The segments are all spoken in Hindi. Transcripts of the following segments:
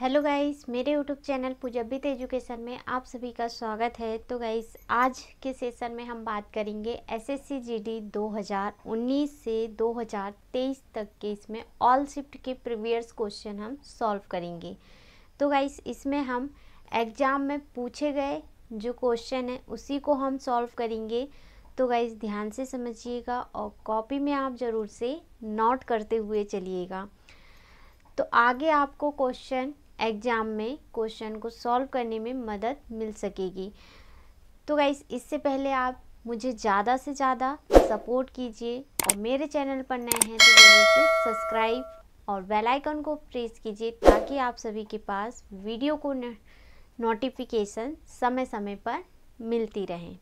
हेलो गाइस मेरे यूट्यूब चैनल पुजब्बित एजुकेशन में आप सभी का स्वागत है तो गाइस आज के सेशन में हम बात करेंगे एसएससी जीडी 2019 से 2023 तक के इसमें ऑल शिफ्ट के प्रीवियस क्वेश्चन हम सॉल्व करेंगे तो गाइस इसमें हम एग्ज़ाम में पूछे गए जो क्वेश्चन है उसी को हम सॉल्व करेंगे तो गाइस ध्यान से समझिएगा और कॉपी में आप ज़रूर से नोट करते हुए चलिएगा तो आगे आपको क्वेश्चन एग्ज़ाम में क्वेश्चन को सॉल्व करने में मदद मिल सकेगी तो गाइस इससे पहले आप मुझे ज़्यादा से ज़्यादा सपोर्ट कीजिए और मेरे चैनल पर नए हैं तो जरूर से सब्सक्राइब और बेल आइकन को प्रेस कीजिए ताकि आप सभी के पास वीडियो को नोटिफिकेशन समय समय पर मिलती रहें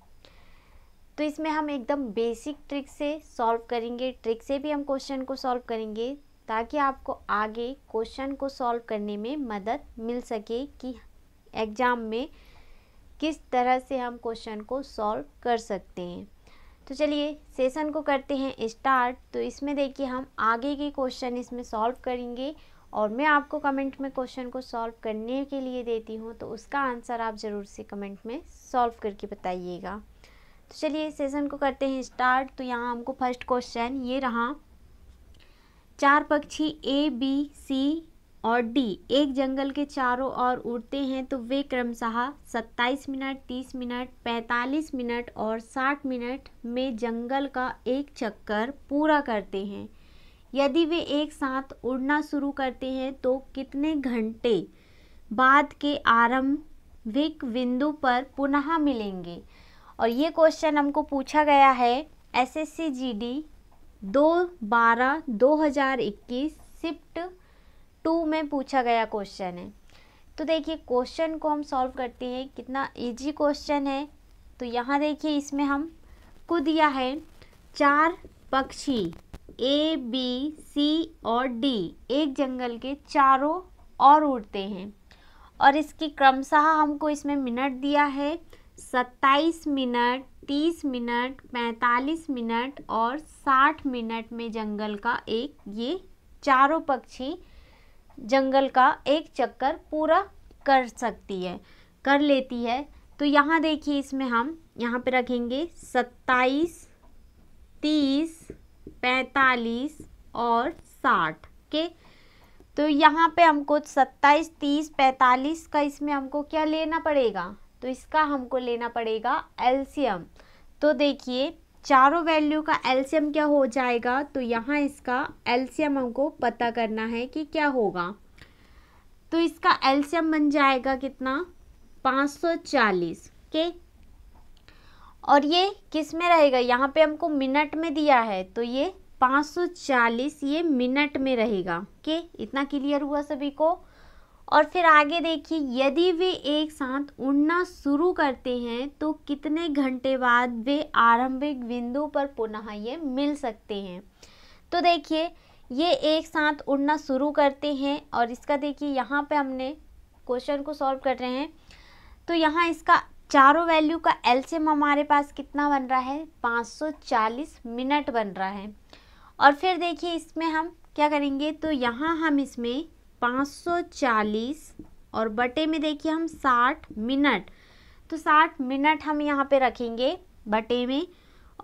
तो इसमें हम एकदम बेसिक ट्रिक से सॉल्व करेंगे ट्रिक से भी हम क्वेश्चन को सॉल्व करेंगे ताकि आपको आगे क्वेश्चन को सॉल्व करने में मदद मिल सके कि एग्ज़ाम में किस तरह से हम क्वेश्चन को सॉल्व कर सकते हैं तो चलिए सेशन को करते हैं स्टार्ट तो इसमें देखिए हम आगे के क्वेश्चन इसमें सॉल्व करेंगे और मैं आपको कमेंट में क्वेश्चन को सॉल्व करने के लिए देती हूँ तो उसका आंसर आप ज़रूर से कमेंट में सॉल्व करके बताइएगा तो चलिए सेशन को करते हैं स्टार्ट तो यहाँ हमको फर्स्ट क्वेश्चन ये रहा चार पक्षी ए बी सी और डी एक जंगल के चारों ओर उड़ते हैं तो वे क्रमशः 27 मिनट 30 मिनट 45 मिनट और 60 मिनट में जंगल का एक चक्कर पूरा करते हैं यदि वे एक साथ उड़ना शुरू करते हैं तो कितने घंटे बाद के आरंभिक बिंदु पर पुनः मिलेंगे और ये क्वेश्चन हमको पूछा गया है S S C D GD दो बारह दो हज़ार इक्कीस शिफ्ट टू में पूछा गया क्वेश्चन है तो देखिए क्वेश्चन को हम सॉल्व करते हैं कितना इजी क्वेश्चन है तो यहाँ देखिए इसमें हम को दिया है चार पक्षी ए बी सी और डी एक जंगल के चारों और उड़ते हैं और इसकी क्रमशः हमको इसमें मिनट दिया है सत्ताईस मिनट तीस मिनट पैंतालीस मिनट और साठ मिनट में जंगल का एक ये चारों पक्षी जंगल का एक चक्कर पूरा कर सकती है कर लेती है तो यहाँ देखिए इसमें हम यहाँ पे रखेंगे सत्ताईस तीस पैंतालीस और साठ के तो यहाँ पे हमको सत्ताईस तीस पैंतालीस का इसमें हमको क्या लेना पड़ेगा तो इसका हमको लेना पड़ेगा एल्सियम तो देखिए चारों वैल्यू का एल्सियम क्या हो जाएगा तो यहाँ इसका एल्सियम हमको पता करना है कि क्या होगा तो इसका एल्सियम बन जाएगा कितना 540 के और ये किस में रहेगा यहाँ पे हमको मिनट में दिया है तो ये 540 ये मिनट में रहेगा के इतना क्लियर हुआ सभी को और फिर आगे देखिए यदि वे एक साथ उड़ना शुरू करते हैं तो कितने घंटे बाद वे आरंभिक बिंदु पर पुनः ये मिल सकते हैं तो देखिए ये एक साथ उड़ना शुरू करते हैं और इसका देखिए यहाँ पे हमने क्वेश्चन को सॉल्व कर रहे हैं तो यहाँ इसका चारों वैल्यू का एल्शियम हमारे पास कितना बन रहा है 540 मिनट बन रहा है और फिर देखिए इसमें हम क्या करेंगे तो यहाँ हम इसमें 540 और बटे में देखिए हम 60 मिनट तो 60 मिनट हम यहाँ पे रखेंगे बटे में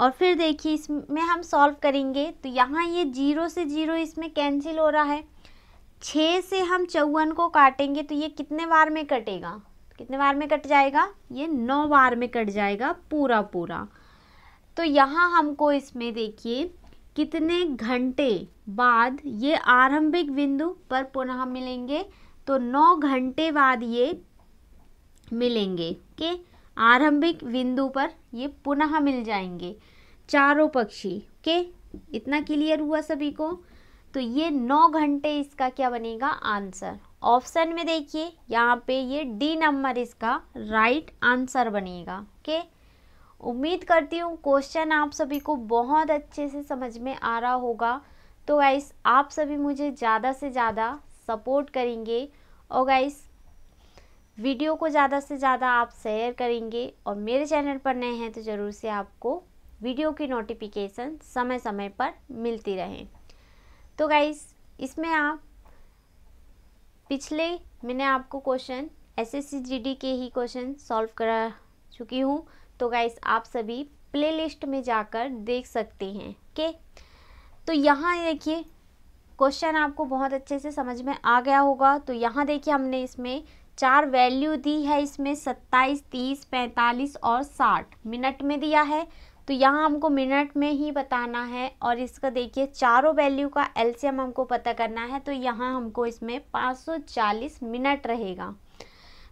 और फिर देखिए इसमें हम सॉल्व करेंगे तो यहाँ ये जीरो से जीरो इसमें कैंसिल हो रहा है छः से हम चौवन को काटेंगे तो ये कितने बार में कटेगा कितने बार में कट जाएगा ये नौ बार में कट जाएगा पूरा पूरा तो यहाँ हमको इसमें देखिए कितने घंटे बाद ये आरंभिक बिंदु पर पुनः मिलेंगे तो नौ घंटे बाद ये मिलेंगे के आरंभिक बिंदु पर ये पुनः मिल जाएंगे चारों पक्षी के इतना क्लियर हुआ सभी को तो ये नौ घंटे इसका क्या बनेगा आंसर ऑप्शन में देखिए यहाँ पे ये डी नंबर इसका राइट आंसर बनेगा okay? उम्मीद करती हूँ क्वेश्चन आप सभी को बहुत अच्छे से समझ में आ रहा होगा तो गाइस आप सभी मुझे ज़्यादा से ज़्यादा सपोर्ट करेंगे और गाइस वीडियो को ज़्यादा से ज़्यादा आप शेयर करेंगे और मेरे चैनल पर नए हैं तो ज़रूर से आपको वीडियो की नोटिफिकेशन समय समय पर मिलती रहे तो गाइस इसमें आप पिछले मैंने आपको क्वेश्चन एस एस के ही क्वेश्चन सॉल्व करा चुकी हूँ तो गाइस आप सभी प्लेलिस्ट में जाकर देख सकते हैं के तो यहाँ देखिए क्वेश्चन आपको बहुत अच्छे से समझ में आ गया होगा तो यहाँ देखिए हमने इसमें चार वैल्यू दी है इसमें सत्ताईस तीस पैंतालीस और साठ मिनट में दिया है तो यहाँ हमको मिनट में ही बताना है और इसका देखिए चारों वैल्यू का एलसीएम हमको पता करना है तो यहाँ हमको इसमें 540 मिनट रहेगा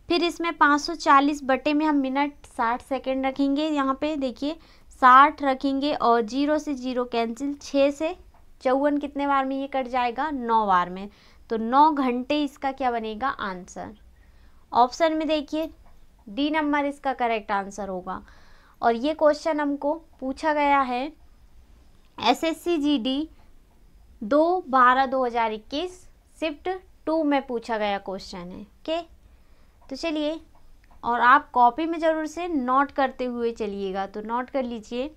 फिर इसमें 540 बटे में हम मिनट 60 सेकंड रखेंगे यहाँ पे देखिए 60 रखेंगे और जीरो से जीरो कैंसिल छः से चौवन कितने बार में ये कट जाएगा नौ बार में तो नौ घंटे इसका क्या बनेगा आंसर ऑप्शन में देखिए डी नंबर इसका करेक्ट आंसर होगा और ये क्वेश्चन हमको पूछा गया है S S C G D दो बारह दो हज़ार इक्कीस शिफ्ट टू में पूछा गया क्वेश्चन है okay? तो चलिए और आप कॉपी में ज़रूर से नोट करते हुए चलिएगा तो नोट कर लीजिए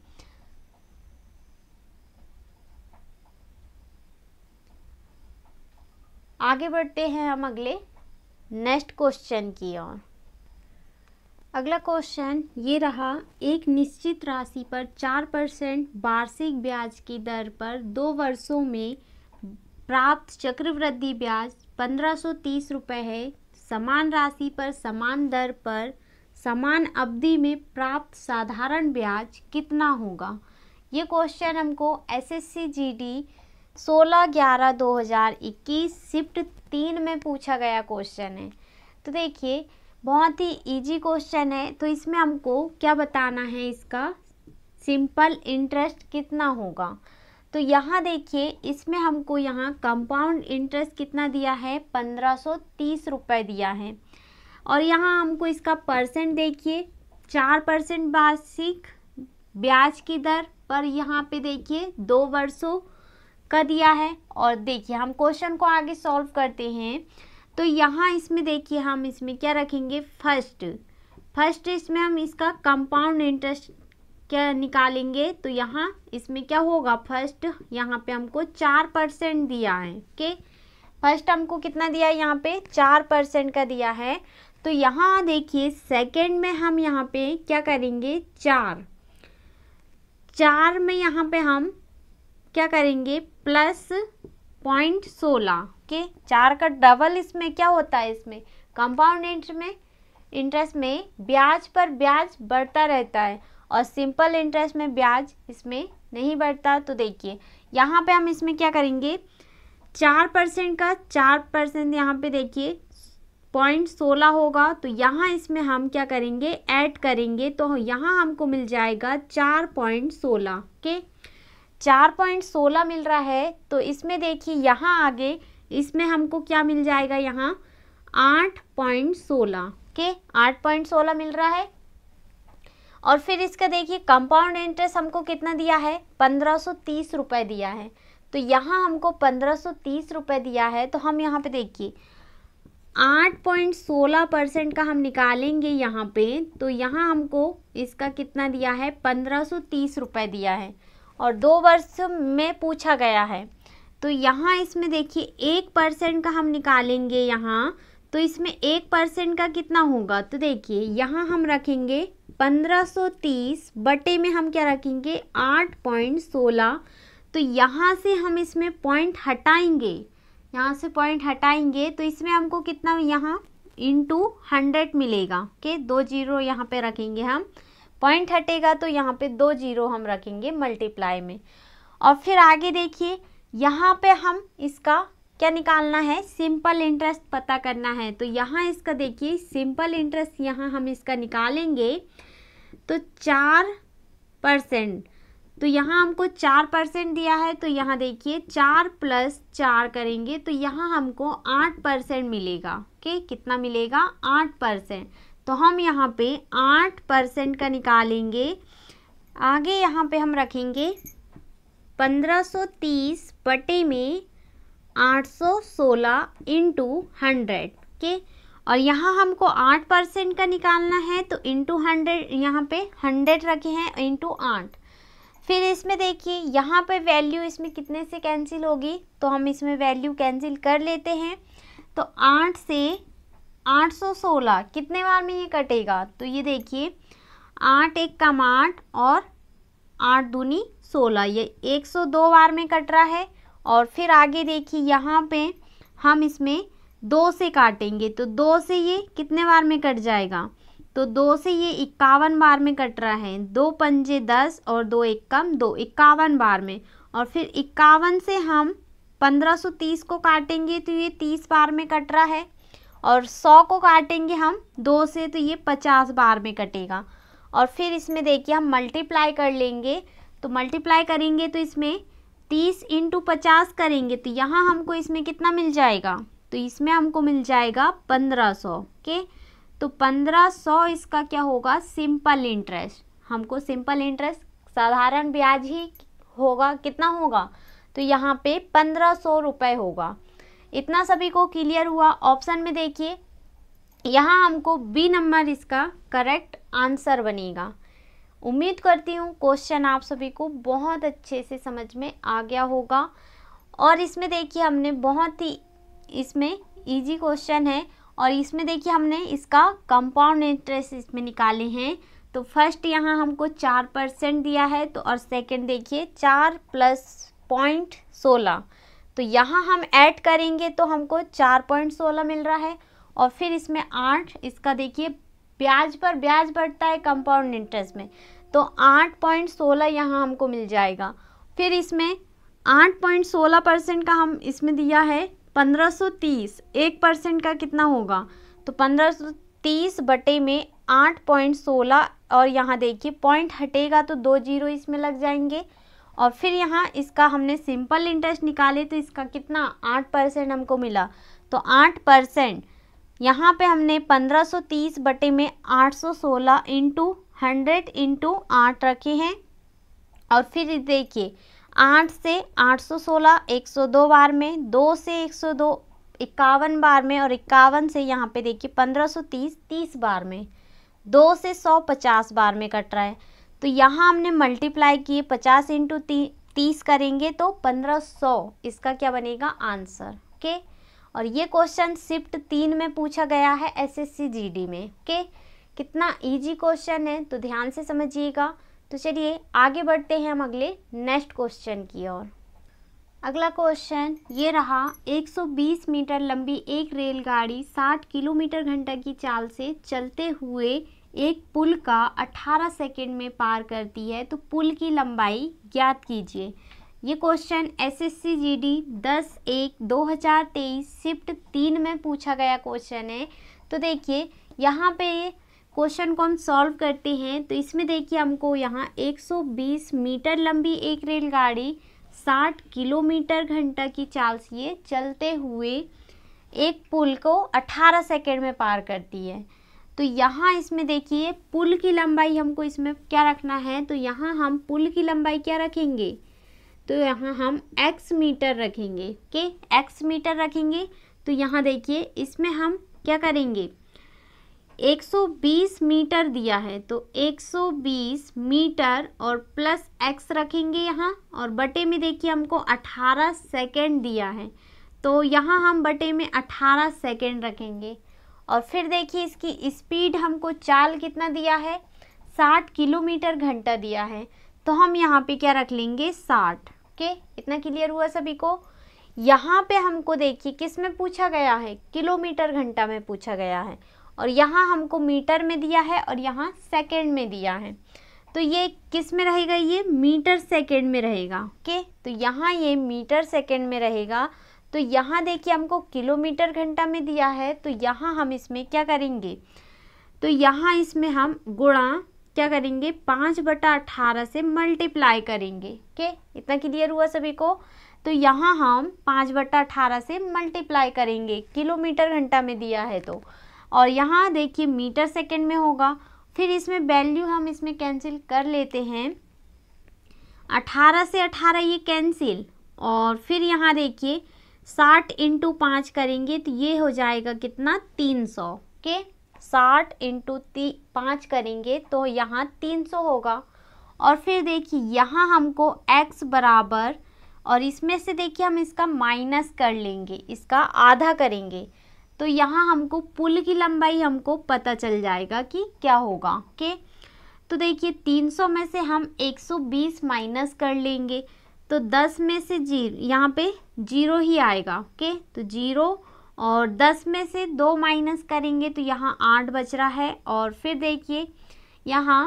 आगे बढ़ते हैं हम अगले नेक्स्ट क्वेश्चन की ओर अगला क्वेश्चन ये रहा एक निश्चित राशि पर चार परसेंट वार्षिक ब्याज की दर पर दो वर्षों में प्राप्त चक्रवृद्धि ब्याज पंद्रह सौ तीस रुपये है समान राशि पर समान दर पर समान अवधि में प्राप्त साधारण ब्याज कितना होगा ये क्वेश्चन हमको S S C G D सोलह ग्यारह दो हज़ार इक्कीस शिफ्ट तीन में पूछा गया क्वेश्चन है तो देखिए बहुत ही इजी क्वेश्चन है तो इसमें हमको क्या बताना है इसका सिंपल इंटरेस्ट कितना होगा तो यहाँ देखिए इसमें हमको यहाँ कंपाउंड इंटरेस्ट कितना दिया है पंद्रह सौ तीस रुपये दिया है और यहाँ हमको इसका परसेंट देखिए चार परसेंट वार्षिक ब्याज की दर पर यहाँ पे देखिए दो वर्षों का दिया है और देखिए हम क्वेश्चन को आगे सॉल्व करते हैं तो यहाँ इसमें देखिए हम इसमें क्या रखेंगे फर्स्ट फर्स्ट इसमें हम इसका कंपाउंड इंटरेस्ट क्या निकालेंगे तो यहाँ इसमें क्या होगा फर्स्ट यहाँ पे हमको चार परसेंट दिया है के फर्स्ट हमको कितना दिया है यहाँ पे चार परसेंट का दिया है तो यहाँ देखिए सेकंड में हम यहाँ पे क्या करेंगे चार चार में यहाँ पे हम क्या करेंगे प्लस पॉइंट सोलह के चार का डबल इसमें क्या होता है इसमें कंपाउंड इंटरेस्ट में इंटरेस्ट में ब्याज पर ब्याज बढ़ता रहता है और सिंपल इंटरेस्ट में ब्याज इसमें नहीं बढ़ता तो देखिए यहाँ पे हम इसमें क्या करेंगे चार परसेंट का चार परसेंट यहाँ पे देखिए पॉइंट सोलह होगा तो यहाँ इसमें हम क्या करेंगे ऐड करेंगे तो यहाँ हमको मिल जाएगा चार पॉइंट सोलह के चार पॉइंट सोलह मिल रहा है तो इसमें देखिए यहाँ आगे इसमें हमको क्या मिल जाएगा यहाँ आठ पॉइंट सोलह के आठ पॉइंट सोलह मिल रहा है और फिर इसका देखिए कंपाउंड इंटरेस्ट हमको कितना दिया है पंद्रह सौ तीस रुपये दिया है तो यहाँ हमको पंद्रह सौ तीस रुपये दिया है तो हम यहाँ पे देखिए आठ पॉइंट सोलह परसेंट का हम निकालेंगे यहाँ पे तो यहाँ हमको इसका कितना दिया है पंद्रह सौ तीस रुपये दिया है और दो वर्ष में पूछा गया है तो यहाँ इसमें देखिए एक परसेंट का हम निकालेंगे यहाँ तो इसमें एक परसेंट का कितना होगा तो देखिए यहाँ हम रखेंगे 1530 बटे में हम क्या रखेंगे आठ पॉइंट सोलह तो यहाँ से हम इसमें पॉइंट हटाएंगे यहाँ से पॉइंट हटाएंगे तो इसमें हमको कितना यहाँ इंटू हंड्रेड मिलेगा के दो जीरो यहाँ पे रखेंगे हम पॉइंट हटेगा तो यहाँ पे दो जीरो हम रखेंगे मल्टीप्लाई में और फिर आगे देखिए यहाँ पे हम इसका क्या निकालना है सिंपल इंटरेस्ट पता करना है तो यहाँ इसका देखिए सिंपल इंटरेस्ट यहाँ हम इसका निकालेंगे तो चार परसेंट तो यहाँ हमको चार परसेंट दिया है तो यहाँ देखिए चार प्लस चार करेंगे तो यहाँ हमको आठ परसेंट मिलेगा ओके कितना मिलेगा आठ परसेंट तो हम यहाँ पे आठ परसेंट का निकालेंगे आगे यहाँ पे हम रखेंगे पंद्रह सौ तीस बटे में आठ सौ सोलह इंटू हंड्रेड के और यहाँ हमको आठ परसेंट का निकालना है तो इंटू हंड्रेड यहाँ पे हंड्रेड रखे हैं इंटू आठ फिर इसमें देखिए यहाँ पे वैल्यू इसमें कितने से कैंसिल होगी तो हम इसमें वैल्यू कैंसिल कर लेते हैं तो आठ से आठ सौ सोलह कितने बार में ये कटेगा तो ये देखिए आठ एक कम आठ और आठ दूनी सोलह ये एक सौ दो बार में कट रहा है और फिर आगे देखिए यहाँ पे हम इसमें दो से काटेंगे तो दो से ये कितने बार में कट जाएगा तो दो से ये इक्यावन बार में कट रहा है दो पंजे दस और दो एक कम दो इक्यावन बार में और फिर इक्यावन से हम पंद्रह सौ तीस को काटेंगे तो ये तीस बार में कट रहा है और सौ को काटेंगे हम दो से तो ये पचास बार में कटेगा और फिर इसमें देखिए हम मल्टीप्लाई कर लेंगे तो मल्टीप्लाई करेंगे तो इसमें तीस इंटू पचास करेंगे तो यहाँ हमको इसमें कितना मिल जाएगा तो इसमें हमको मिल जाएगा पंद्रह सौ के तो पंद्रह सौ इसका क्या होगा सिंपल इंटरेस्ट हमको सिंपल इंटरेस्ट साधारण ब्याज ही होगा कितना होगा तो यहाँ पे पंद्रह सौ रुपये होगा इतना सभी को क्लियर हुआ ऑप्शन में देखिए यहाँ हमको बी नंबर इसका करेक्ट आंसर बनेगा उम्मीद करती हूँ क्वेश्चन आप सभी को बहुत अच्छे से समझ में आ गया होगा और इसमें देखिए हमने बहुत ही इसमें इजी क्वेश्चन है और इसमें देखिए हमने इसका कंपाउंड इंटरेस्ट इसमें निकाले हैं तो फर्स्ट यहाँ हमको चार परसेंट दिया है तो और सेकंड देखिए चार प्लस पॉइंट सोलह तो यहाँ हम ऐड करेंगे तो हमको चार पॉइंट सोलह मिल रहा है और फिर इसमें आठ इसका देखिए ब्याज पर ब्याज बढ़ता है कंपाउंड इंटरेस्ट में तो आठ पॉइंट सोलह यहाँ हमको मिल जाएगा फिर इसमें आठ पॉइंट सोलह परसेंट का हम इसमें दिया है 1530 एक परसेंट का कितना होगा तो 1530 बटे में आठ पॉइंट सोलह और यहाँ देखिए पॉइंट हटेगा तो दो जीरो इसमें लग जाएंगे और फिर यहाँ इसका हमने सिंपल इंटरेस्ट निकाले तो इसका कितना आठ परसेंट हमको मिला तो आठ परसेंट यहाँ पे हमने 1530 बटे में 816 सौ सोलह इंटू हंड्रेड इंटू आठ रखे हैं और फिर देखिए आठ से 816 102 बार में दो से 102 इक्यावन बार में और इक्यावन से यहाँ पे देखिए 1530 30 बार में दो से 150 बार में कट रहा है तो यहाँ हमने मल्टीप्लाई किए 50 इंटू ती, तीस करेंगे तो 1500 इसका क्या बनेगा आंसर ओके और ये क्वेश्चन शिफ्ट तीन में पूछा गया है एसएससी जीडी में ओके कितना इजी क्वेश्चन है तो ध्यान से समझिएगा तो चलिए आगे बढ़ते हैं हम अगले नेक्स्ट क्वेश्चन की ओर अगला क्वेश्चन ये रहा 120 मीटर लंबी एक रेलगाड़ी 60 किलोमीटर घंटा की चाल से चलते हुए एक पुल का 18 सेकंड में पार करती है तो पुल की लंबाई ज्ञात कीजिए ये question S S C G D दस एक दो हज़ार तेईस शिफ्ट तीन में पूछा गया क्वेश्चन है तो देखिए यहाँ पे क्वेश्चन को हम सॉल्व करते हैं तो इसमें देखिए हमको यहाँ 120 मीटर लंबी एक रेलगाड़ी 60 किलोमीटर घंटा की चाल से चलते हुए एक पुल को 18 सेकेंड में पार करती है तो यहाँ इसमें देखिए पुल की लंबाई हमको इसमें क्या रखना है तो यहाँ हम पुल की लंबाई क्या रखेंगे तो यहाँ हम एक्स मीटर रखेंगे के एक्स मीटर रखेंगे तो यहाँ देखिए इसमें हम क्या करेंगे 120 मीटर दिया है तो 120 मीटर और प्लस एक्स रखेंगे यहाँ और बटे में देखिए हमको 18 सेकेंड दिया है तो यहाँ हम बटे में 18 सेकेंड रखेंगे और फिर देखिए इसकी स्पीड हमको चाल कितना दिया है 60 किलोमीटर घंटा दिया है तो हम यहाँ पे क्या रख लेंगे 60 ओके इतना क्लियर हुआ सभी को यहाँ पे हमको देखिए किस में पूछा गया है किलोमीटर घंटा में पूछा गया है और यहाँ हमको मीटर में दिया है और यहाँ सेकेंड में दिया है तो ये किस में रहेगा ये मीटर सेकेंड में रहेगा ओके तो यहाँ ये मीटर सेकेंड में रहेगा तो यहाँ देखिए हमको किलोमीटर घंटा में दिया है तो यहाँ हम इसमें क्या करेंगे तो यहाँ इसमें हम गुणा क्या करेंगे पाँच बटा अठारह से मल्टीप्लाई करेंगे के इतना क्लियर हुआ सभी को तो यहाँ हम पाँच बटा अठारह से मल्टीप्लाई करेंगे किलोमीटर घंटा में दिया है तो और यहाँ देखिए मीटर सेकेंड में होगा फिर इसमें वैल्यू हम इसमें कैंसिल कर लेते हैं अठारह से अठारह ये कैंसिल और फिर यहाँ देखिए साठ इंटू पाँच करेंगे तो ये हो जाएगा कितना तीन सौ के साठ इंटू ती पाँच करेंगे तो यहाँ तीन सौ होगा और फिर देखिए यहाँ हमको x बराबर और इसमें से देखिए हम इसका माइनस कर लेंगे इसका आधा करेंगे तो यहाँ हमको पुल की लंबाई हमको पता चल जाएगा कि क्या होगा ओके तो देखिए 300 में से हम 120 माइनस कर लेंगे तो 10 में से जी यहाँ पे जीरो ही आएगा ओके तो जीरो और 10 में से दो माइनस करेंगे तो यहाँ आठ बच रहा है और फिर देखिए यहाँ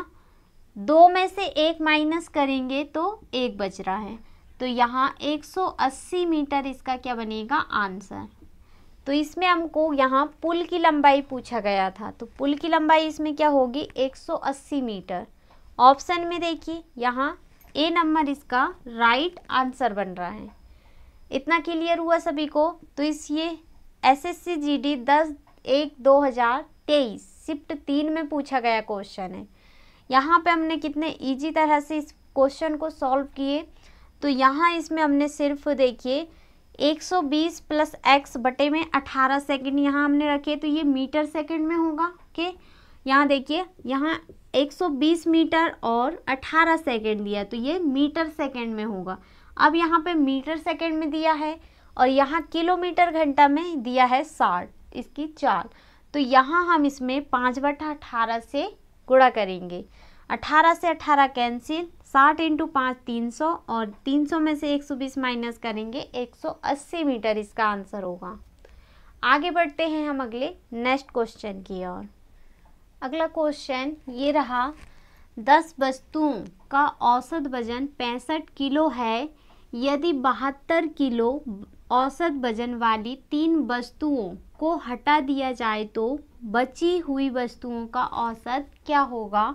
दो में से एक माइनस करेंगे तो एक बच रहा है तो यहाँ 180 मीटर इसका क्या बनेगा आंसर तो इसमें हमको यहाँ पुल की लंबाई पूछा गया था तो पुल की लंबाई इसमें क्या होगी 180 मीटर ऑप्शन में देखिए यहाँ ए नंबर इसका राइट आंसर बन रहा है इतना क्लियर हुआ सभी को तो इस ये S S C G D दस एक दो हज़ार तेईस शिफ्ट तीन में पूछा गया क्वेश्चन है यहाँ पे हमने कितने इजी तरह से इस क्वेश्चन को सॉल्व किए तो यहाँ इसमें हमने सिर्फ देखिए 120 प्लस एक्स बटे में 18 सेकंड यहाँ हमने रखे तो ये मीटर सेकंड में होगा ओके यहाँ देखिए यहाँ 120 मीटर और 18 सेकंड दिया तो ये मीटर सेकंड में होगा अब यहाँ पे मीटर सेकंड में दिया है और यहाँ किलोमीटर घंटा में दिया है 60 इसकी चाल तो यहाँ हम इसमें पाँच बटा अठारह से गुड़ा करेंगे 18 से 18 कैंसिल साठ इंटू पाँच तीन सौ और तीन सौ में से एक सौ बीस माइनस करेंगे एक सौ अस्सी मीटर इसका आंसर होगा आगे बढ़ते हैं हम अगले नेक्स्ट क्वेश्चन की ओर अगला क्वेश्चन ये रहा दस वस्तुओं का औसत वजन पैंसठ किलो है यदि बहत्तर किलो औसत वजन वाली तीन वस्तुओं को हटा दिया जाए तो बची हुई वस्तुओं का औसत क्या होगा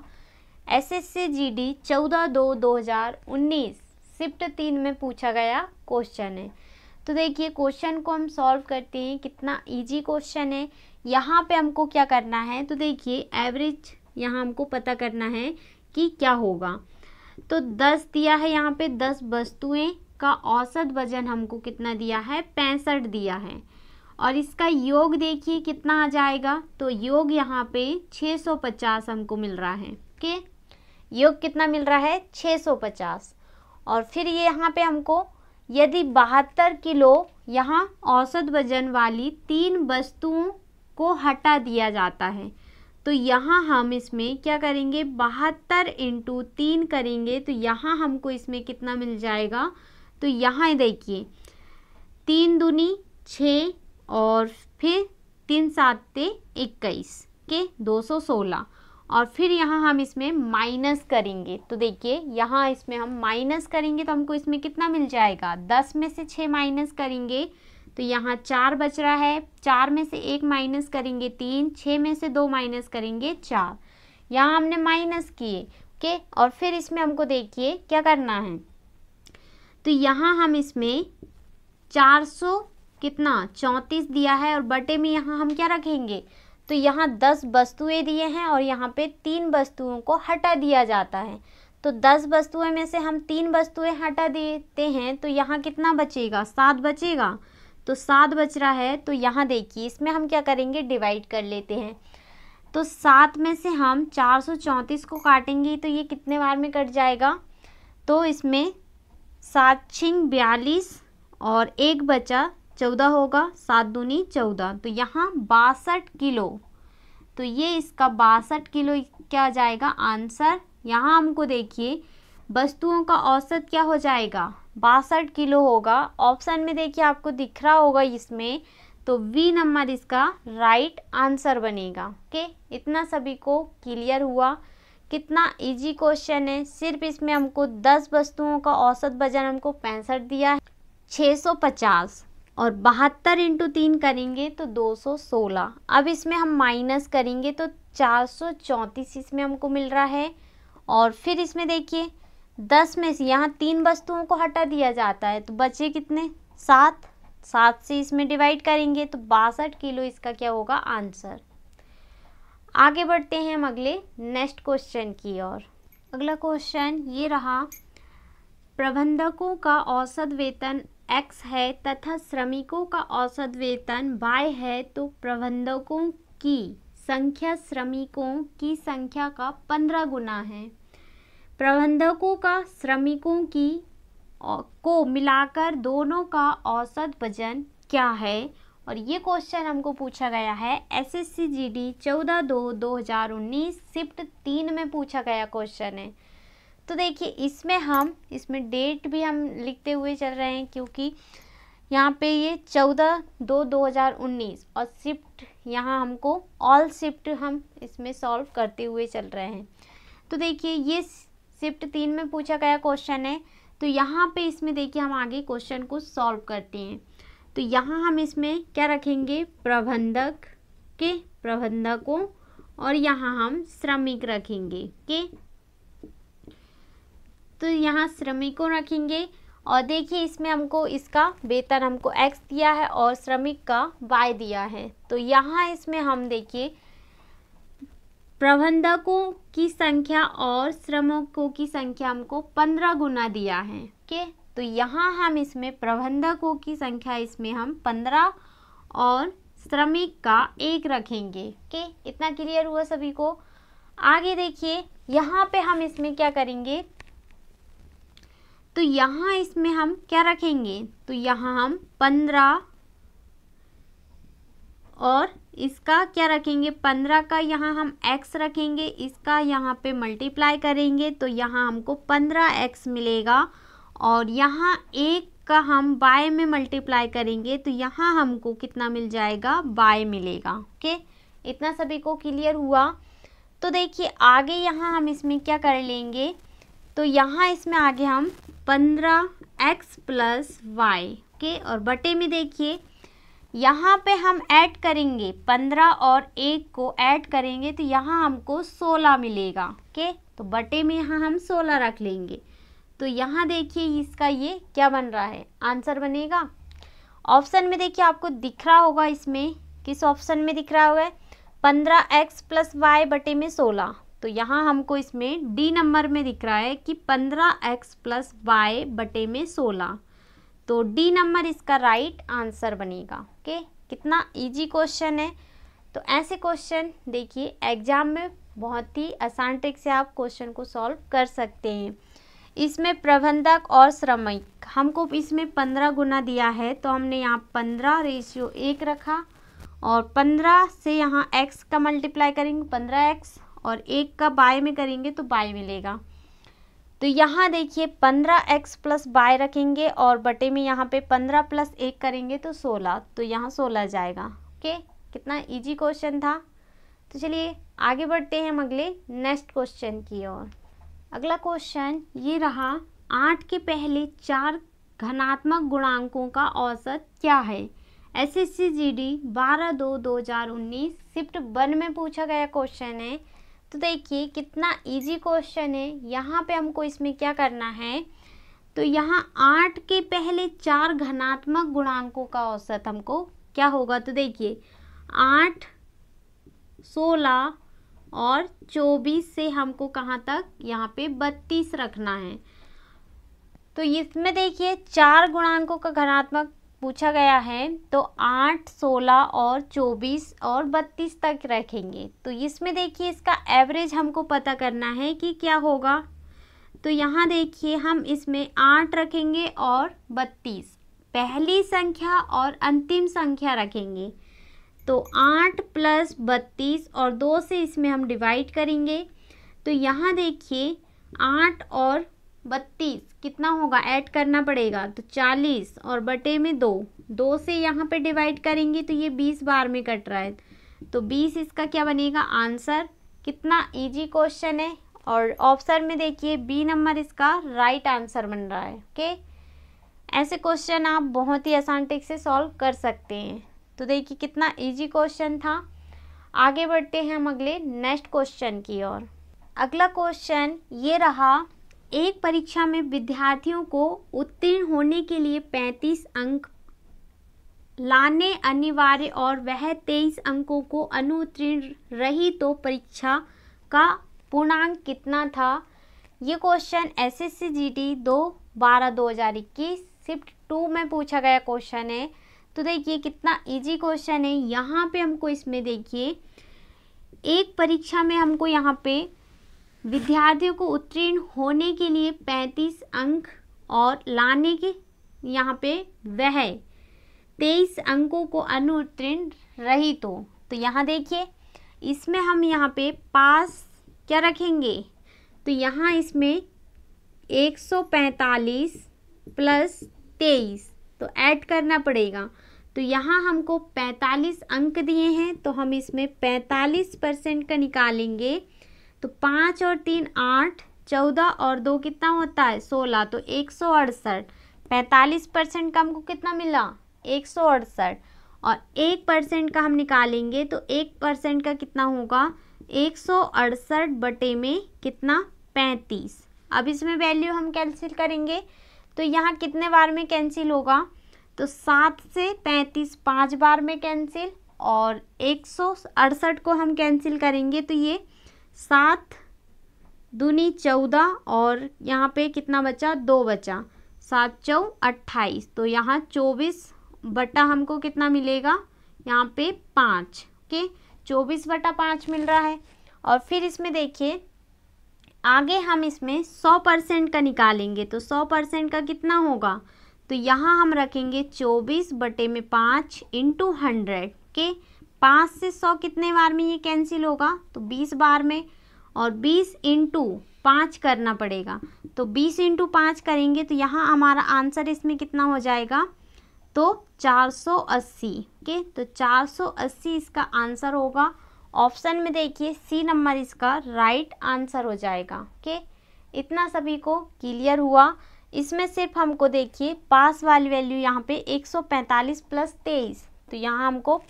S S C G D चौदह दो दो हज़ार उन्नीस शिफ्ट तीन में पूछा गया क्वेश्चन है तो देखिए क्वेश्चन को हम सॉल्व करते हैं कितना इजी क्वेश्चन है यहाँ पे हमको क्या करना है तो देखिए एवरेज यहाँ हमको पता करना है कि क्या होगा तो दस दिया है यहाँ पे दस वस्तुएँ का औसत वजन हमको कितना दिया है पैंसठ दिया है और इसका योग देखिए कितना आ जाएगा तो योग यहाँ पे 650 हमको मिल रहा है ओके योग कितना मिल रहा है 650 और फिर ये यहाँ पे हमको यदि बहत्तर किलो यहाँ औसत वजन वाली तीन वस्तुओं को हटा दिया जाता है तो यहाँ हम इसमें क्या करेंगे बहत्तर इंटू तीन करेंगे तो यहाँ हमको इसमें कितना मिल जाएगा तो यहाँ देखिए तीन दूनी छः और फिर तीन सात इक्कीस के दो सौ सोलह और फिर यहाँ हम इसमें माइनस करेंगे तो देखिए यहाँ इसमें हम माइनस करेंगे तो हमको इसमें कितना मिल जाएगा दस में से छः माइनस करेंगे तो यहाँ चार बच रहा है चार में से एक माइनस करेंगे तीन छः में से दो माइनस करेंगे चार यहाँ हमने माइनस किए ओके और फिर इसमें हमको देखिए क्या करना है तो यहाँ हम इसमें चार सौ कितना चौंतीस दिया है और बटे में यहाँ हम क्या रखेंगे तो यहाँ दस वस्तुएँ दिए हैं और यहाँ पे तीन वस्तुओं को हटा दिया जाता है तो दस वस्तुएं में से हम तीन वस्तुएं हटा देते हैं तो यहाँ कितना बचेगा सात बचेगा तो सात बच रहा है तो यहाँ देखिए इसमें हम क्या करेंगे डिवाइड कर लेते हैं तो सात में से हम चार सौ चौंतीस को काटेंगे तो ये कितने बार में कट जाएगा तो इसमें सात छिंग बयालीस और एक बचा चौदह होगा सात दूनी चौदह तो यहाँ बासठ किलो तो ये इसका बासठ किलो क्या जाएगा आंसर यहाँ हमको देखिए वस्तुओं का औसत क्या हो जाएगा बासठ किलो होगा ऑप्शन में देखिए आपको दिख रहा होगा इसमें तो वी नंबर इसका राइट आंसर बनेगा ओके इतना सभी को क्लियर हुआ कितना इजी क्वेश्चन है सिर्फ इसमें हमको दस वस्तुओं का औसत वजन हमको पैंसठ दिया है पचास और बहत्तर इंटू तीन करेंगे तो 216 अब इसमें हम माइनस करेंगे तो चार सौ चौंतीस इसमें हमको मिल रहा है और फिर इसमें देखिए दस में से यहाँ तीन वस्तुओं को हटा दिया जाता है तो बचे कितने सात सात से इसमें डिवाइड करेंगे तो बासठ किलो इसका क्या होगा आंसर आगे बढ़ते हैं हम अगले नेक्स्ट क्वेश्चन की ओर अगला क्वेश्चन ये रहा प्रबंधकों का औसत वेतन एक्स है तथा श्रमिकों का औसत वेतन वाई है तो प्रबंधकों की संख्या श्रमिकों की संख्या का पंद्रह गुना है प्रबंधकों का श्रमिकों की को मिलाकर दोनों का औसत वजन क्या है और ये क्वेश्चन हमको पूछा गया है S S C G D चौदह दो दो हज़ार उन्नीस शिफ्ट तीन में पूछा गया क्वेश्चन है तो देखिए इसमें हम इसमें डेट भी हम लिखते हुए चल रहे हैं क्योंकि यहाँ पे ये चौदह दो दो हज़ार उन्नीस और शिफ्ट यहाँ हमको ऑल शिफ्ट हम इसमें सॉल्व करते हुए चल रहे हैं तो देखिए ये शिफ्ट तीन में पूछा गया क्वेश्चन है तो यहाँ पे इसमें देखिए हम आगे क्वेश्चन को सॉल्व करते हैं तो यहाँ हम इसमें क्या रखेंगे प्रबंधक के प्रबंधकों और यहाँ हम श्रमिक रखेंगे के तो यहाँ श्रमिकों रखेंगे और देखिए इसमें हमको इसका वेतन हमको एक्स दिया है और श्रमिक का वाई दिया है तो यहाँ इसमें हम देखिए प्रबंधकों की संख्या और श्रमिकों की संख्या हमको पंद्रह गुना दिया है ओके तो यहाँ हम इसमें प्रबंधकों की संख्या इसमें हम पंद्रह और श्रमिक का एक रखेंगे ओके इतना क्लियर हुआ सभी को आगे देखिए यहाँ पे हम इसमें क्या करेंगे तो यहाँ इसमें हम क्या रखेंगे तो यहाँ हम पंद्रह और इसका क्या रखेंगे पंद्रह का यहाँ हम एक्स रखेंगे इसका यहाँ पे मल्टीप्लाई करेंगे तो यहाँ हमको पंद्रह एक्स मिलेगा और यहाँ एक का हम बाय में मल्टीप्लाई करेंगे तो यहाँ हमको कितना मिल जाएगा बाय मिलेगा ओके इतना सभी को क्लियर हुआ तो देखिए आगे यहाँ हम इसमें क्या कर लेंगे तो यहाँ इसमें आगे हम पंद्रह एक्स प्लस वाई के और बटे में देखिए यहाँ पे हम ऐड करेंगे पंद्रह और एक को ऐड करेंगे तो यहाँ हमको सोलह मिलेगा के तो बटे में यहाँ हम सोलह रख लेंगे तो यहाँ देखिए इसका ये क्या बन रहा है आंसर बनेगा ऑप्शन में देखिए आपको दिख रहा होगा इसमें किस ऑप्शन में दिख रहा होगा पंद्रह एक्स प्लस वाई बटे में सोलह तो यहाँ हमको इसमें डी नंबर में दिख रहा है कि पंद्रह एक्स प्लस वाई बटे में सोलह तो डी नंबर इसका राइट आंसर बनेगा ओके कितना इजी क्वेश्चन है तो ऐसे क्वेश्चन देखिए एग्जाम में बहुत ही आसान ट्रिक से आप क्वेश्चन को सॉल्व कर सकते हैं इसमें प्रबंधक और श्रमिक हमको इसमें पंद्रह गुना दिया है तो हमने यहाँ पंद्रह रेशियो एक रखा और पंद्रह से यहाँ एक्स का मल्टीप्लाई करेंगे पंद्रह एक्स और एक का बाय में करेंगे तो बाय मिलेगा तो यहाँ देखिए पंद्रह एक्स प्लस बाय रखेंगे और बटे में यहाँ पे पंद्रह प्लस एक करेंगे तो सोलह तो यहाँ सोलह जाएगा ओके कितना इजी क्वेश्चन था तो चलिए आगे बढ़ते हैं हम अगले नेक्स्ट क्वेश्चन की ओर अगला क्वेश्चन ये रहा आठ के पहले चार घनात्मक गुणांकों का औसत क्या है S S C G D बारह दो दो हज़ार उन्नीस शिफ्ट वन में पूछा गया क्वेश्चन है तो देखिए कितना इजी क्वेश्चन है यहाँ पे हमको इसमें क्या करना है तो यहाँ आठ के पहले चार घनात्मक गुणांकों का औसत हमको क्या होगा तो देखिए आठ सोलह और चौबीस से हमको कहाँ तक यहाँ पे बत्तीस रखना है तो इसमें देखिए चार गुणांकों का घनात्मक पूछा गया है तो आठ सोलह और चौबीस और बत्तीस तक रखेंगे तो इसमें देखिए इसका एवरेज हमको पता करना है कि क्या होगा तो यहाँ देखिए हम इसमें आठ रखेंगे और बत्तीस पहली संख्या और अंतिम संख्या रखेंगे तो आठ प्लस बत्तीस और दो से इसमें हम डिवाइड करेंगे तो यहाँ देखिए आठ और बत्तीस कितना होगा ऐड करना पड़ेगा तो चालीस और बटे में दो दो से यहाँ पे डिवाइड करेंगे तो ये बीस बार में कट रहा है तो बीस इसका क्या बनेगा आंसर कितना इजी क्वेश्चन है और ऑप्शन में देखिए बी नंबर इसका राइट आंसर बन रहा है ओके ऐसे क्वेश्चन आप बहुत ही आसान टिक से सॉल्व कर सकते हैं तो देखिए कितना इजी क्वेश्चन था आगे बढ़ते हैं हम अगले नेक्स्ट क्वेश्चन की ओर अगला क्वेश्चन ये रहा एक परीक्षा में विद्यार्थियों को उत्तीर्ण होने के लिए 35 अंक लाने अनिवार्य और वह 23 अंकों को अनुत्तीर्ण रही तो परीक्षा का पूर्णांक कितना था ये question S S C G T दो बारह दो हज़ार इक्कीस शिफ्ट टू में पूछा गया क्वेश्चन है तो देखिए कितना इजी क्वेश्चन है यहाँ पे हमको इसमें देखिए एक परीक्षा में हमको यहाँ पे विद्यार्थियों को उत्तीर्ण होने के लिए पैंतीस अंक और लाने के यहाँ पे वह तेईस अंकों को अनुत्तीर्ण रहित हो तो यहाँ देखिए इसमें हम यहाँ पे पास क्या रखेंगे तो यहाँ इसमें 145 प्लस 23 तो ऐड करना पड़ेगा तो यहाँ हमको 45 अंक दिए हैं तो हम इसमें 45 परसेंट का निकालेंगे तो पाँच और तीन आठ चौदह और दो कितना होता है सोलह तो एक सौ अड़सठ पैंतालीस परसेंट का हमको कितना मिला एक सौ अड़सठ और एक परसेंट का हम निकालेंगे तो एक परसेंट का कितना होगा एक सौ अड़सठ बटे में कितना पैंतीस अब इसमें वैल्यू हम कैंसिल करेंगे तो यहाँ कितने बार में कैंसिल होगा तो सात से पैंतीस पाँच बार में कैंसिल और एक सौ अड़सठ को हम कैंसिल करेंगे तो ये सात दूनी चौदह और यहाँ पे कितना बचा दो बचा सात चौ अट्ठाईस तो यहाँ चौबीस बटा हमको कितना मिलेगा यहाँ पे पाँच ओके चौबीस बटा पाँच मिल रहा है और फिर इसमें देखिए आगे हम इसमें सौ परसेंट का निकालेंगे तो सौ परसेंट का कितना होगा तो यहाँ हम रखेंगे चौबीस बटे में पाँच इंटू हंड्रेड के पाँच से सौ कितने बार में ये कैंसिल होगा तो बीस बार में और बीस इंटू पाँच करना पड़ेगा तो बीस इंटू पाँच करेंगे तो यहाँ हमारा आंसर इसमें कितना हो जाएगा तो चार सौ अस्सी ओके तो चार सौ अस्सी इसका आंसर होगा ऑप्शन में देखिए सी नंबर इसका राइट आंसर हो जाएगा ओके इतना सभी को क्लियर हुआ इसमें सिर्फ हमको देखिए पास वाली वैल्यू यहाँ पे 145 प्लस 23 तो यहाँ हमको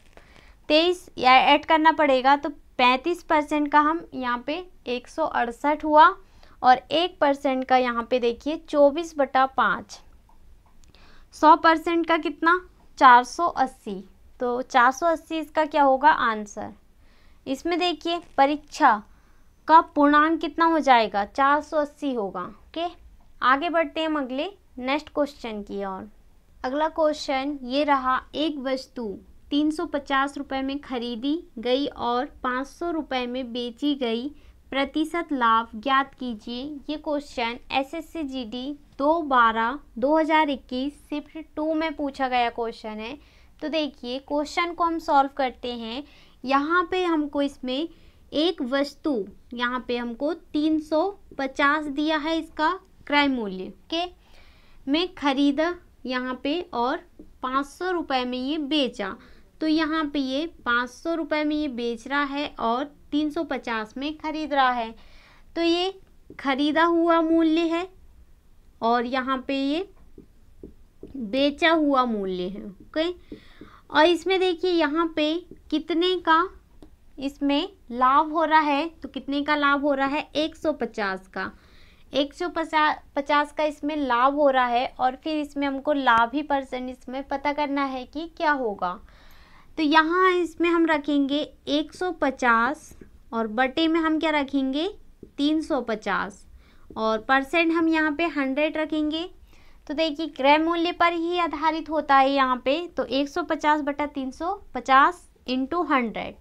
तेईस या ऐड करना पड़ेगा तो पैंतीस परसेंट का हम यहाँ पे एक सौ अड़सठ हुआ और एक परसेंट का यहाँ पे देखिए चौबीस बटा पाँच सौ परसेंट का कितना चार सौ अस्सी तो चार सौ अस्सी इसका क्या होगा आंसर इसमें देखिए परीक्षा का पूर्णांक कितना हो जाएगा चार सौ अस्सी होगा ओके आगे बढ़ते हैं हम अगले नेक्स्ट क्वेश्चन की ओर अगला क्वेश्चन ये रहा एक वस्तु तीन सौ पचास रुपये में खरीदी गई और पाँच सौ रुपये में बेची गई प्रतिशत लाभ ज्ञात कीजिए ये question S S C G D दो बारह दो हज़ार इक्कीस सिफ्ट टू में पूछा गया क्वेश्चन है तो देखिए क्वेश्चन को हम सॉल्व करते हैं यहाँ पे हमको इसमें एक वस्तु यहाँ पे हमको तीन सौ पचास दिया है इसका क्रय मूल्य के में खरीदा यहाँ पे और पाँच सौ रुपये में ये बेचा तो यहाँ पे ये पाँच सौ रुपये में ये बेच रहा है और तीन सौ पचास में ख़रीद रहा है तो ये खरीदा हुआ मूल्य है और यहाँ पे ये बेचा हुआ मूल्य है ओके और इसमें देखिए यहाँ पे कितने का इसमें लाभ हो रहा है तो कितने का लाभ हो रहा है एक सौ पचास का एक सौ पचास का इसमें लाभ हो रहा है और फिर इसमें हमको लाभ ही परसेंट इसमें पता करना है कि क्या होगा तो यहाँ इसमें हम रखेंगे 150 और बटे में हम क्या रखेंगे 350 और परसेंट हम यहाँ पे 100 रखेंगे तो देखिए क्रय मूल्य पर ही आधारित होता है यहाँ पे तो 150 बटा 350 इंटू हंड्रेड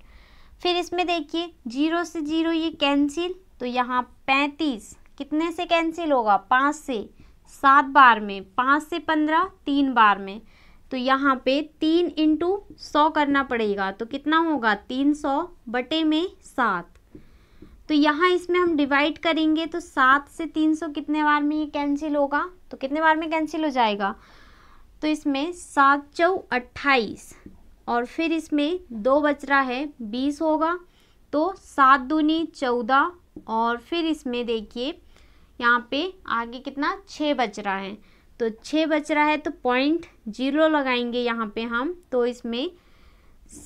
फिर इसमें देखिए जीरो से जीरो ये कैंसिल तो यहाँ पैंतीस कितने से कैंसिल होगा पाँच से सात बार में पाँच से पंद्रह तीन बार में तो यहाँ पे तीन इंटू सौ करना पड़ेगा तो कितना होगा तीन सौ बटे में सात तो यहाँ इसमें हम डिवाइड करेंगे तो सात से तीन सौ कितने बार में ये कैंसिल होगा तो कितने बार में कैंसिल हो जाएगा तो इसमें सात चौ अट्ठाईस और फिर इसमें दो बच रहा है बीस होगा तो सात दूनी चौदह और फिर इसमें देखिए यहाँ पे आगे कितना छः बच रहा है तो छः बच रहा है तो पॉइंट जीरो लगाएंगे यहाँ पे हम तो इसमें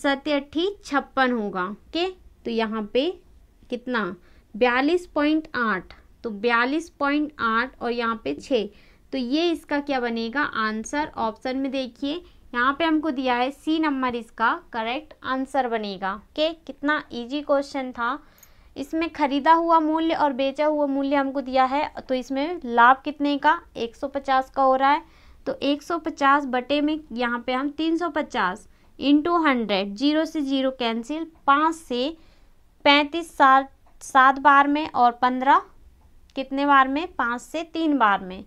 सत्य छप्पन होगा ओके तो यहाँ पे कितना बयालीस पॉइंट आठ तो बयालीस पॉइंट आठ और यहाँ पे छः तो ये इसका क्या बनेगा आंसर ऑप्शन में देखिए यहाँ पे हमको दिया है सी नंबर इसका करेक्ट आंसर बनेगा ओके कितना इजी क्वेश्चन था इसमें खरीदा हुआ मूल्य और बेचा हुआ मूल्य हमको दिया है तो इसमें लाभ कितने का 150 का हो रहा है तो 150 बटे में यहाँ पे हम 350 इंटू हंड्रेड जीरो से जीरो कैंसिल पाँच से पैंतीस सात सात बार में और पंद्रह कितने बार में पाँच से तीन बार में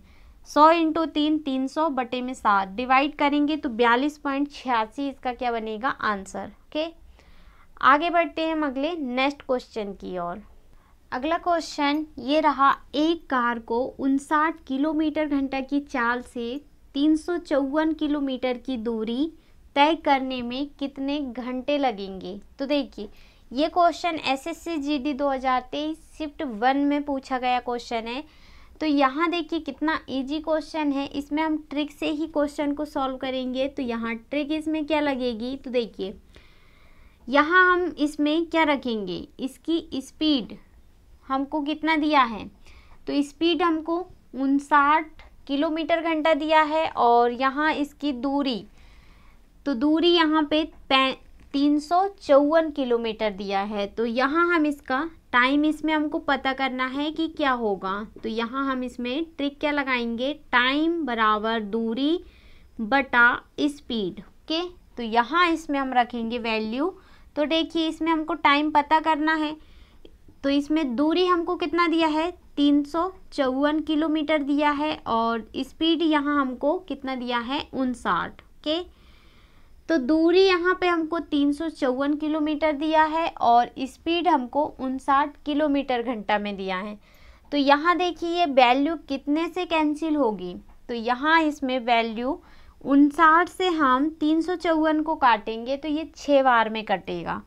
सौ इंटू तीन तीन सौ बटे में सात डिवाइड करेंगे तो बयालीस पॉइंट छियासी इसका क्या बनेगा आंसर ओके आगे बढ़ते हैं हम अगले नेक्स्ट क्वेश्चन की ओर अगला क्वेश्चन ये रहा एक कार को उनसाठ किलोमीटर घंटा की चाल से तीन किलोमीटर की दूरी तय करने में कितने घंटे लगेंगे तो देखिए ये question S S C G D दो हज़ार तेईस शिफ्ट वन में पूछा गया क्वेश्चन है तो यहाँ देखिए कितना इजी क्वेश्चन है इसमें हम ट्रिक से ही क्वेश्चन को सॉल्व करेंगे तो यहाँ ट्रिक इसमें क्या लगेगी तो देखिए यहाँ हम इसमें क्या रखेंगे इसकी स्पीड हमको कितना दिया है तो स्पीड हमको उनसाठ किलोमीटर घंटा दिया है और यहाँ इसकी दूरी तो दूरी यहाँ पे तीन सौ चौवन किलोमीटर दिया है तो यहाँ हम इसका टाइम इसमें हमको पता करना है कि क्या होगा तो यहाँ हम इसमें ट्रिक क्या लगाएंगे टाइम बराबर दूरी बटा स्पीड ओके तो यहाँ इसमें हम रखेंगे वैल्यू तो देखिए इसमें हमको टाइम पता करना है तो इसमें दूरी हमको कितना दिया है तीन सौ किलोमीटर दिया है और स्पीड यहाँ हमको कितना दिया है उनसाठ के तो दूरी यहाँ पे हमको तीन सौ किलोमीटर दिया है और स्पीड हमको उनसाठ किलोमीटर घंटा में दिया है तो यहाँ देखिए वैल्यू कितने से कैंसिल होगी तो यहाँ इसमें वैल्यू उनसाठ से हम तीन सौ चौवन को काटेंगे तो ये छः बार में कटेगा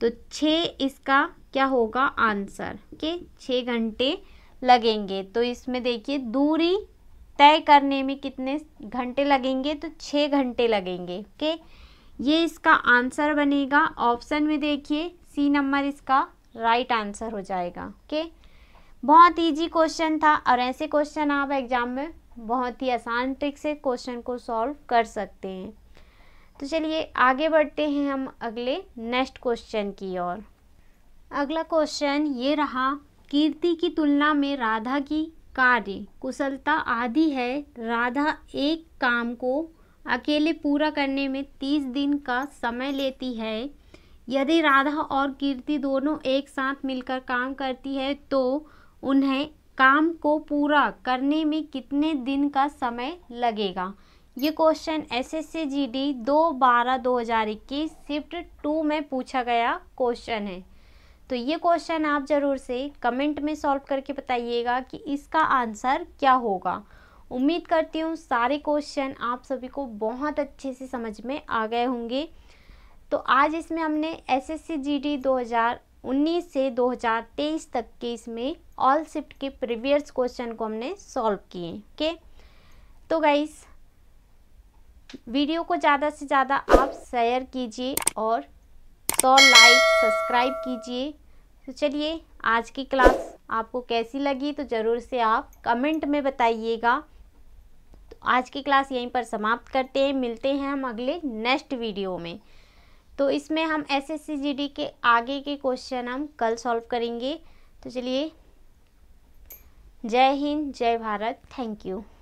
तो छः इसका क्या होगा आंसर के छः घंटे लगेंगे तो इसमें देखिए दूरी तय करने में कितने घंटे लगेंगे तो छः घंटे लगेंगे के ये इसका आंसर बनेगा ऑप्शन में देखिए सी नंबर इसका राइट आंसर हो जाएगा के बहुत इजी क्वेश्चन था और ऐसे क्वेश्चन आप एग्ज़ाम में बहुत ही आसान ट्रिक से क्वेश्चन को सॉल्व कर सकते हैं तो चलिए आगे बढ़ते हैं हम अगले नेक्स्ट क्वेश्चन की ओर अगला क्वेश्चन ये रहा कीर्ति की तुलना में राधा की कार्य कुशलता आदि है राधा एक काम को अकेले पूरा करने में तीस दिन का समय लेती है यदि राधा और कीर्ति दोनों एक साथ मिलकर काम करती है तो उन्हें काम को पूरा करने में कितने दिन का समय लगेगा ये question S S C G D दो बारह दो हज़ार इक्कीस शिफ्ट टू में पूछा गया क्वेश्चन है तो ये क्वेश्चन आप ज़रूर से कमेंट में सॉल्व करके बताइएगा कि इसका आंसर क्या होगा उम्मीद करती हूँ सारे क्वेश्चन आप सभी को बहुत अच्छे से समझ में आ गए होंगे तो आज इसमें हमने S S C G D दो हज़ार 2019 से 2023 तक के इसमें ऑल शिफ्ट के प्रीवियस क्वेश्चन को हमने सॉल्व किए ओके तो गाइस वीडियो को ज़्यादा से ज़्यादा आप शेयर कीजिए और सौ लाइक सब्सक्राइब कीजिए तो चलिए आज की क्लास आपको कैसी लगी तो ज़रूर से आप कमेंट में बताइएगा तो आज की क्लास यहीं पर समाप्त करते हैं मिलते हैं हम अगले नेक्स्ट वीडियो में तो इसमें हम एस एस के आगे के क्वेश्चन हम कल सॉल्व करेंगे तो चलिए जय हिंद जय भारत थैंक यू